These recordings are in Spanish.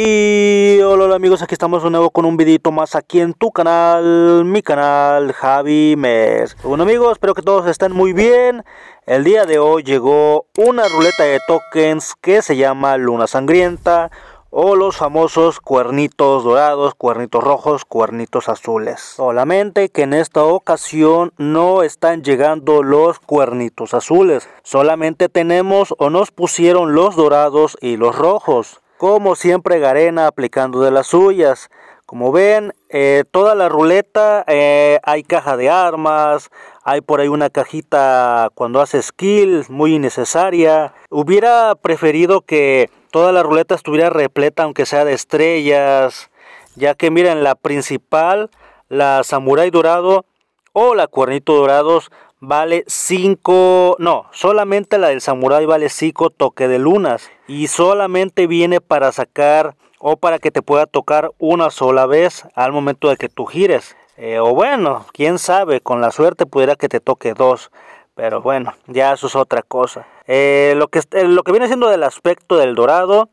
Y hola, amigos, aquí estamos de nuevo con un videito más aquí en tu canal, mi canal Javi Mes. Bueno amigos, espero que todos estén muy bien. El día de hoy llegó una ruleta de tokens que se llama Luna Sangrienta o los famosos cuernitos dorados, cuernitos rojos, cuernitos azules. Solamente que en esta ocasión no están llegando los cuernitos azules, solamente tenemos o nos pusieron los dorados y los rojos como siempre Garena aplicando de las suyas. Como ven, eh, toda la ruleta, eh, hay caja de armas, hay por ahí una cajita cuando hace skill, muy innecesaria. Hubiera preferido que toda la ruleta estuviera repleta, aunque sea de estrellas, ya que miren, la principal, la Samurai Dorado o la Cuernito Dorados, vale 5, no, solamente la del Samurai vale 5 toque de lunas y solamente viene para sacar o para que te pueda tocar una sola vez al momento de que tú gires. Eh, o bueno, quién sabe, con la suerte pudiera que te toque dos. Pero bueno, ya eso es otra cosa. Eh, lo, que, eh, lo que viene siendo del aspecto del dorado,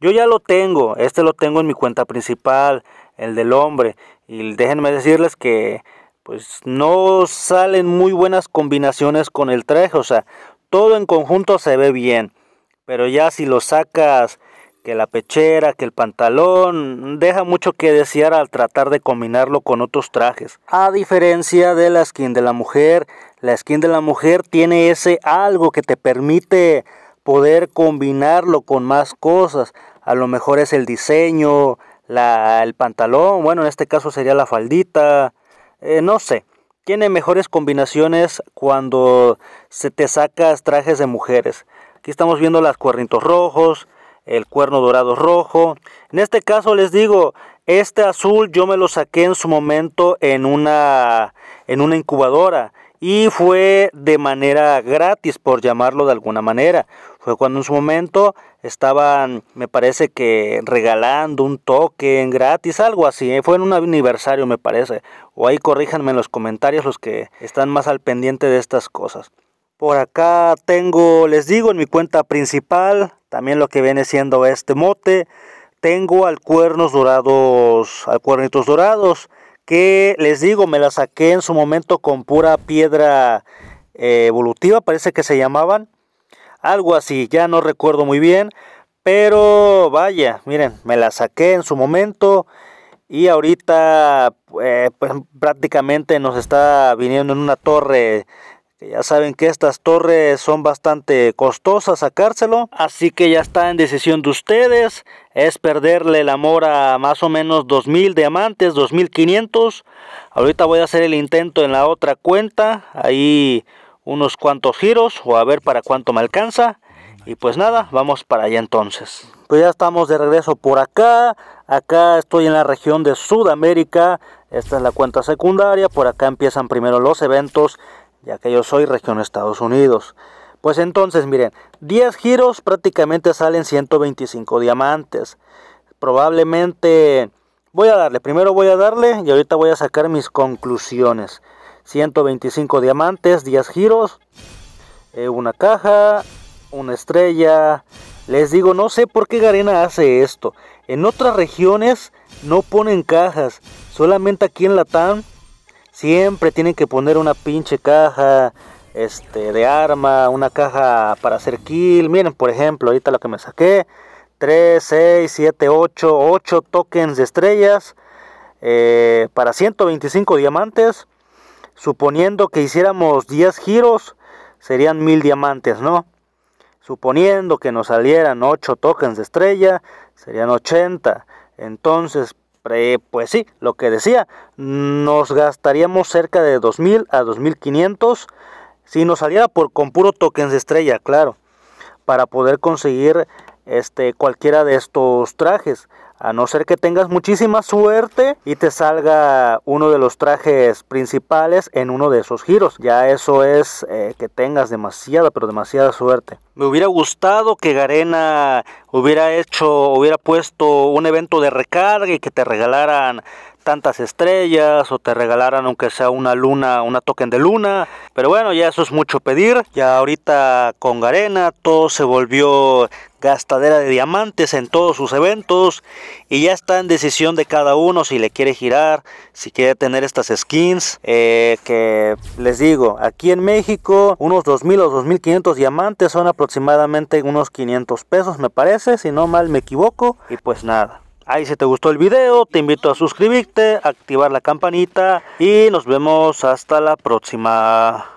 yo ya lo tengo. Este lo tengo en mi cuenta principal, el del hombre. Y déjenme decirles que pues no salen muy buenas combinaciones con el traje. O sea, todo en conjunto se ve bien. Pero ya si lo sacas que la pechera, que el pantalón, deja mucho que desear al tratar de combinarlo con otros trajes. A diferencia de la skin de la mujer, la skin de la mujer tiene ese algo que te permite poder combinarlo con más cosas. A lo mejor es el diseño, el pantalón, bueno, en este caso sería la faldita, eh, no sé. Tiene mejores combinaciones cuando se te sacas trajes de mujeres. Aquí estamos viendo las cuernitos rojos, el cuerno dorado rojo. En este caso les digo, este azul yo me lo saqué en su momento en una, en una incubadora y fue de manera gratis por llamarlo de alguna manera. Fue cuando en su momento estaban, me parece que regalando un token gratis, algo así. Eh, fue en un aniversario, me parece. O ahí corríjanme en los comentarios los que están más al pendiente de estas cosas. Por acá tengo, les digo, en mi cuenta principal, también lo que viene siendo este mote, tengo al cuernos dorados, al cuernitos dorados, que les digo, me la saqué en su momento con pura piedra eh, evolutiva, parece que se llamaban, algo así, ya no recuerdo muy bien, pero vaya, miren, me la saqué en su momento y ahorita eh, pues, prácticamente nos está viniendo en una torre ya saben que estas torres son bastante costosas sacárselo, así que ya está en decisión de ustedes, es perderle el amor a más o menos 2000 diamantes, 2500, ahorita voy a hacer el intento en la otra cuenta, ahí unos cuantos giros o a ver para cuánto me alcanza, y pues nada, vamos para allá entonces. Pues ya estamos de regreso por acá. Acá estoy en la región de Sudamérica. Esta es la cuenta secundaria. Por acá empiezan primero los eventos ya que yo soy región Estados Unidos. Pues entonces, miren, 10 giros prácticamente salen 125 diamantes. Probablemente voy a darle, primero voy a darle y ahorita voy a sacar mis conclusiones. 125 diamantes, 10 giros, eh, una caja, una estrella. Les digo, no sé por qué Garena hace esto. En otras regiones no ponen cajas, solamente aquí en Latam Siempre tienen que poner una pinche caja este, de arma, una caja para hacer kill. Miren, por ejemplo, ahorita lo que me saqué. 3, 6, 7, 8, 8 tokens de estrellas eh, para 125 diamantes. Suponiendo que hiciéramos 10 giros, serían 1000 diamantes, ¿no? Suponiendo que nos salieran 8 tokens de estrella, serían 80. Entonces, pues sí, lo que decía, nos gastaríamos cerca de 2.000 a 2.500 si nos saliera por con puro tokens de estrella, claro, para poder conseguir este cualquiera de estos trajes. A no ser que tengas muchísima suerte y te salga uno de los trajes principales en uno de esos giros. Ya eso es eh, que tengas demasiada, pero demasiada suerte. Me hubiera gustado que Garena hubiera hecho, hubiera puesto un evento de recarga y que te regalaran tantas estrellas o te regalaran aunque sea una luna, una token de luna. Pero bueno, ya eso es mucho pedir. Ya ahorita con Garena todo se volvió gastadera de diamantes en todos sus eventos y ya está en decisión de cada uno si le quiere girar, si quiere tener estas skins eh, que les digo, aquí en México unos 2.000 o 2.500 diamantes son aproximadamente unos 500 pesos me parece, si no mal me equivoco y pues nada. Ahí si te gustó el video, te invito a suscribirte, activar la campanita y nos vemos hasta la próxima.